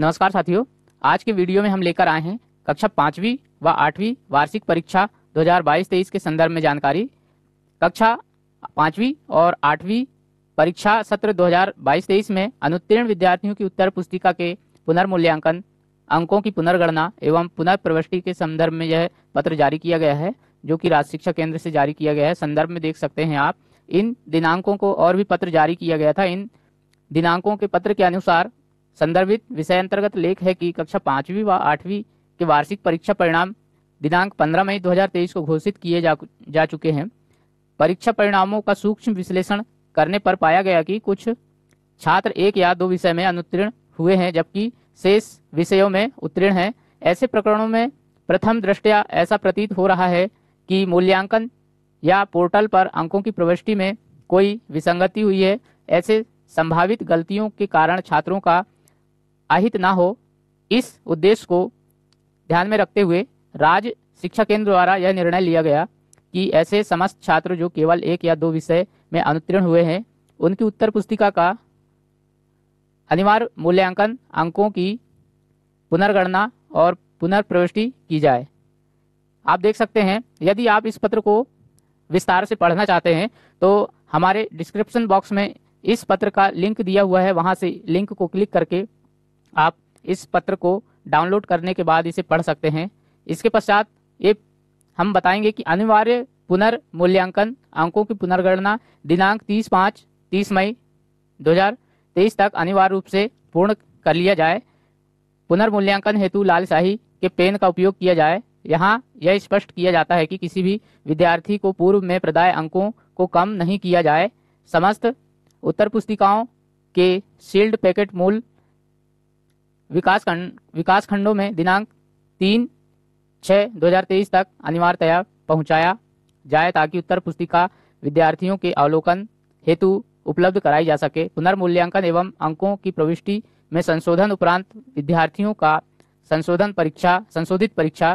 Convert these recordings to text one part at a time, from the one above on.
नमस्कार साथियों आज के वीडियो में हम लेकर आए हैं कक्षा पांचवी व आठवीं वार्षिक परीक्षा 2022-23 के संदर्भ में जानकारी कक्षा पांचवी और आठवीं परीक्षा सत्र 2022-23 में अनुत्तीर्ण विद्यार्थियों की उत्तर पुस्तिका के पुनर्मूल्यांकन अंकों की पुनर्गणना एवं पुनर्प्रवृष्टि के संदर्भ में यह पत्र जारी किया गया है जो कि राज्य शिक्षा केंद्र से जारी किया गया है संदर्भ में देख सकते हैं आप इन दिनांकों को और भी पत्र जारी किया गया था इन दिनांकों के पत्र के अनुसार संदर्भित विषय अंतर्गत लेख है कि कक्षा पांचवी व आठवीं के वार्षिक परीक्षा परिणाम दिनांक 15 मई 2023 को घोषित किए जा, जा चुके हैं परीक्षा परिणामों का सूक्ष्म विश्लेषण करने पर पाया गया कि कुछ छात्र एक या दो विषय में अनुत्तीर्ण हुए हैं जबकि शेष विषयों में उत्तीर्ण हैं ऐसे प्रकरणों में प्रथम दृष्टया ऐसा प्रतीत हो रहा है कि मूल्यांकन या पोर्टल पर अंकों की प्रविष्टि में कोई विसंगति हुई है ऐसे संभावित गलतियों के कारण छात्रों का आहित ना हो इस उद्देश्य को ध्यान में रखते हुए राज्य शिक्षा केंद्र द्वारा यह निर्णय लिया गया कि ऐसे समस्त छात्र जो केवल एक या दो विषय में अनुत्तीर्ण हुए हैं उनकी उत्तर पुस्तिका का अनिवार्य मूल्यांकन अंकों की पुनर्गणना और पुनर्प्रविष्टि की जाए आप देख सकते हैं यदि आप इस पत्र को विस्तार से पढ़ना चाहते हैं तो हमारे डिस्क्रिप्शन बॉक्स में इस पत्र का लिंक दिया हुआ है वहाँ से लिंक को क्लिक करके आप इस पत्र को डाउनलोड करने के बाद इसे पढ़ सकते हैं इसके पश्चात ये हम बताएंगे कि अनिवार्य पुनर्मूल्यांकन अंकों की पुनर्गणना दिनांक 30 पाँच 30 मई 2023 तक अनिवार्य रूप से पूर्ण कर लिया जाए पुनर्मूल्यांकन हेतु लालशाही के पेन का उपयोग किया जाए यहाँ यह स्पष्ट किया जाता है कि किसी भी विद्यार्थी को पूर्व में प्रदाय अंकों को कम नहीं किया जाए समस्त उत्तर पुस्तिकाओं के सील्ड पैकेट मूल विकास खंड विकास खंडों में दिनांक तीन छः तेईस तक अनिवार्यतया पहुंचाया जाए ताकि उत्तर पुस्तिका विद्यार्थियों के अवलोकन हेतु उपलब्ध कराई जा सके पुनर्मूल्यांकन एवं अंकों की प्रविष्टि में संशोधन उपरांत विद्यार्थियों का संशोधन परीक्षा संशोधित परीक्षा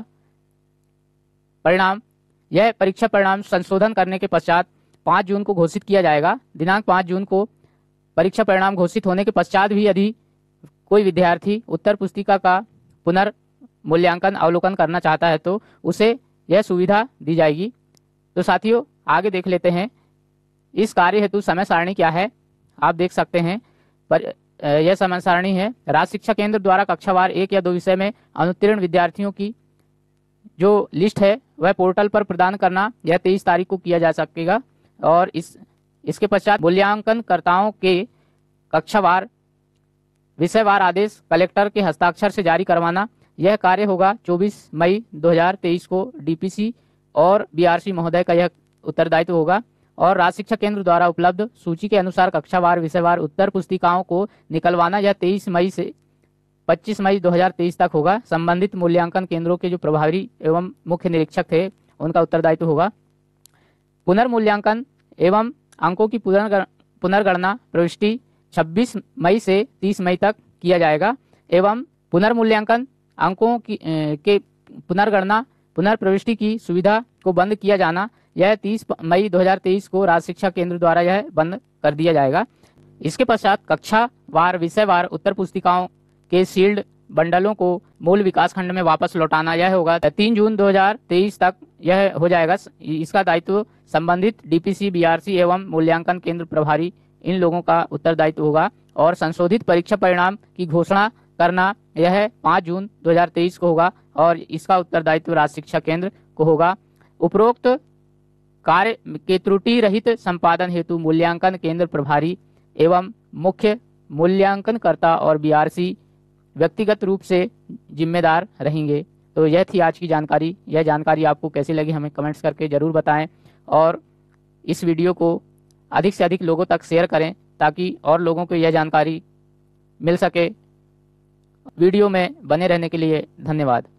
परिणाम यह परीक्षा परिणाम संशोधन करने के पश्चात पाँच जून को घोषित किया जाएगा दिनांक पाँच जून को परीक्षा परिणाम घोषित होने के पश्चात भी यदि कोई विद्यार्थी उत्तर पुस्तिका का पुनर्मूल्यांकन अवलोकन करना चाहता है तो उसे यह सुविधा दी जाएगी तो साथियों आगे देख लेते हैं इस कार्य हेतु समय सारणी क्या है आप देख सकते हैं पर यह समय सारणी है राज्य शिक्षा केंद्र द्वारा कक्षावार एक या दो विषय में अनुत्तीर्ण विद्यार्थियों की जो लिस्ट है वह पोर्टल पर प्रदान करना यह तेईस तारीख को किया जा सकेगा और इस इसके पश्चात मूल्यांकनकर्ताओं के कक्षावार विषयवार आदेश कलेक्टर के हस्ताक्षर से जारी करवाना यह कार्य होगा 24 मई 2023 को डीपीसी और बीआरसी महोदय का यह उत्तरदायित्व होगा और राज्य शिक्षा केंद्र द्वारा उपलब्ध सूची के अनुसार कक्षावार विषयवार उत्तर पुस्तिकाओं को निकलवाना यह तेईस मई से 25 मई 2023 तक होगा संबंधित मूल्यांकन केंद्रों के जो प्रभारी एवं मुख्य निरीक्षक थे उनका उत्तरदायित्व होगा पुनर्मूल्यांकन एवं अंकों की पुनर्गणना प्रविष्टि 26 मई से 30 मई तक किया जाएगा एवं पुनर्मूल्यांकन अंकों की के पुनर्गणना पुनर्प्रविष्टि की सुविधा को बंद किया जाना यह 30 मई 2023 को राज्य शिक्षा केंद्र द्वारा यह बंद कर दिया जाएगा इसके पश्चात कक्षा वार विषय वार उत्तर पुस्तिकाओं के सील्ड बंडलों को मूल विकास खंड में वापस लौटाना यह होगा तीन जून 2023 तक यह हो जाएगा इसका दायित्व संबंधित डीपीसी बीआरसी एवं मूल्यांकन केंद्र प्रभारी इन लोगों का उत्तरदायित्व होगा और संशोधित परीक्षा परिणाम की घोषणा करना यह पाँच जून 2023 को होगा और इसका उत्तरदायित्व राज्य शिक्षा केंद्र को होगा उपरोक्त कार्य के त्रुटि रहित संपादन हेतु मूल्यांकन केंद्र प्रभारी एवं मुख्य मूल्यांकनकर्ता और बीआरसी व्यक्तिगत रूप से जिम्मेदार रहेंगे तो यह थी आज की जानकारी यह जानकारी आपको कैसी लगी हमें कमेंट्स करके ज़रूर बताएं और इस वीडियो को अधिक से अधिक लोगों तक शेयर करें ताकि और लोगों को यह जानकारी मिल सके वीडियो में बने रहने के लिए धन्यवाद